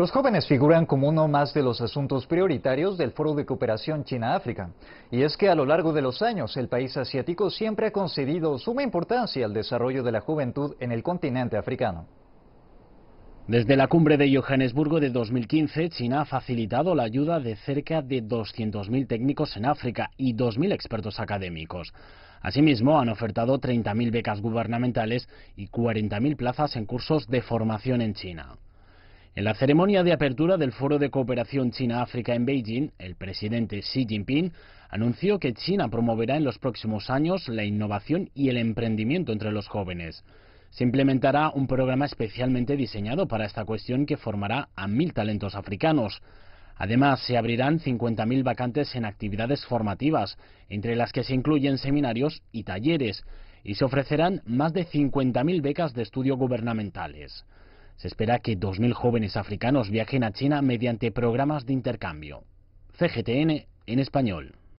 Los jóvenes figuran como uno más de los asuntos prioritarios del Foro de Cooperación China-África. Y es que a lo largo de los años, el país asiático siempre ha concedido suma importancia al desarrollo de la juventud en el continente africano. Desde la cumbre de Johannesburgo de 2015, China ha facilitado la ayuda de cerca de 200.000 técnicos en África y 2.000 expertos académicos. Asimismo, han ofertado 30.000 becas gubernamentales y 40.000 plazas en cursos de formación en China. En la ceremonia de apertura del Foro de Cooperación China-África en Beijing, el presidente Xi Jinping anunció que China promoverá en los próximos años la innovación y el emprendimiento entre los jóvenes. Se implementará un programa especialmente diseñado para esta cuestión que formará a mil talentos africanos. Además, se abrirán 50.000 vacantes en actividades formativas, entre las que se incluyen seminarios y talleres, y se ofrecerán más de 50.000 becas de estudio gubernamentales. Se espera que 2.000 jóvenes africanos viajen a China mediante programas de intercambio. CGTN en español.